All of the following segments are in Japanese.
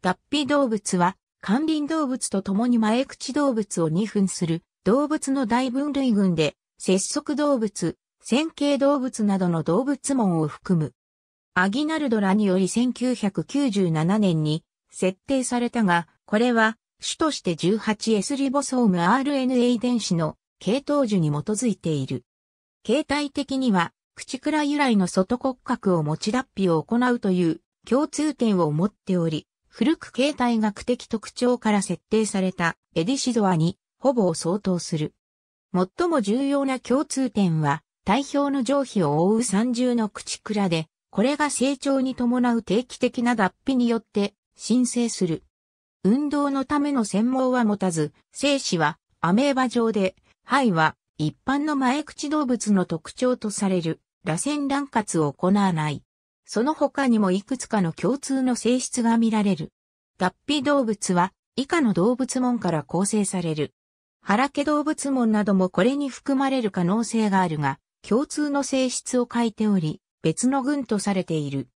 脱皮動物は、関林動物と共に前口動物を二分する動物の大分類群で、節足動物、線形動物などの動物門を含む。アギナルドラにより1997年に設定されたが、これは種として 18S リボソーム RNA 遺伝子の系統樹に基づいている。形態的には、口倉由来の外骨格を持ち脱皮を行うという共通点を持っており、古く形態学的特徴から設定されたエディシドアにほぼ相当する。最も重要な共通点は、体表の上皮を覆う三重の口倉で、これが成長に伴う定期的な脱皮によって申請する。運動のための専門は持たず、精子はアメーバ状で、肺は一般の前口動物の特徴とされる、螺旋乱滑を行わない。その他にもいくつかの共通の性質が見られる。脱皮動物は以下の動物門から構成される。腹毛動物門などもこれに含まれる可能性があるが、共通の性質を書いており、別の群とされている。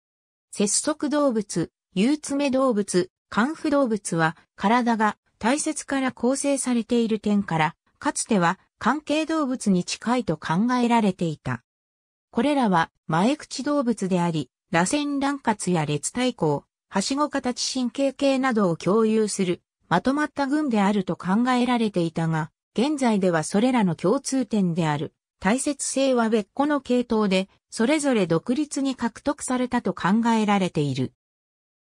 節足動物、有爪動物、寒腐動物は体が大切から構成されている点から、かつては関係動物に近いと考えられていた。これらは前口動物であり、螺旋乱滑や列対抗、はしご形神経系などを共有する、まとまった群であると考えられていたが、現在ではそれらの共通点である、大切性は別個の系統で、それぞれ独立に獲得されたと考えられている。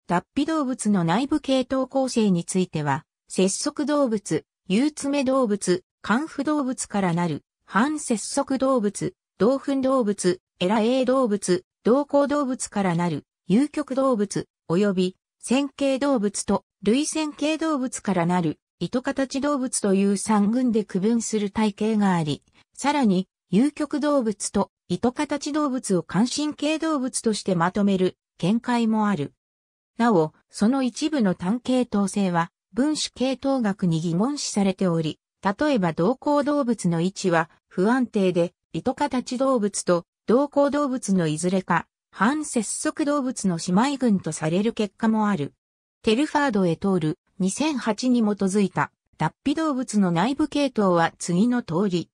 脱皮動物の内部系統構成については、節足動物、有爪動物、寒腐動物からなる、反節足動物、同粉動物、エライ動物、動行動物からなる、有極動物、及び、線形動物と、類線形動物からなる、糸形動物という三群で区分する体系があり、さらに、有極動物と、糸形動物を関心形動物としてまとめる、見解もある。なお、その一部の単系統性は、分子系統学に疑問視されており、例えば動行動物の位置は不安定で、糸形動物と同行動物のいずれか、反接触動物の姉妹群とされる結果もある。テルファードへ通る2008に基づいた脱皮動物の内部系統は次の通り。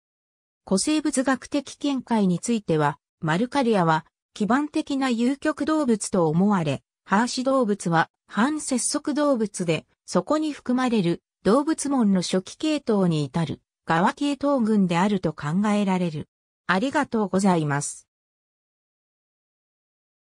古生物学的見解については、マルカリアは基盤的な有極動物と思われ、ハーシ動物は反接触動物で、そこに含まれる動物門の初期系統に至る側系統群であると考えられる。ありがとうございます。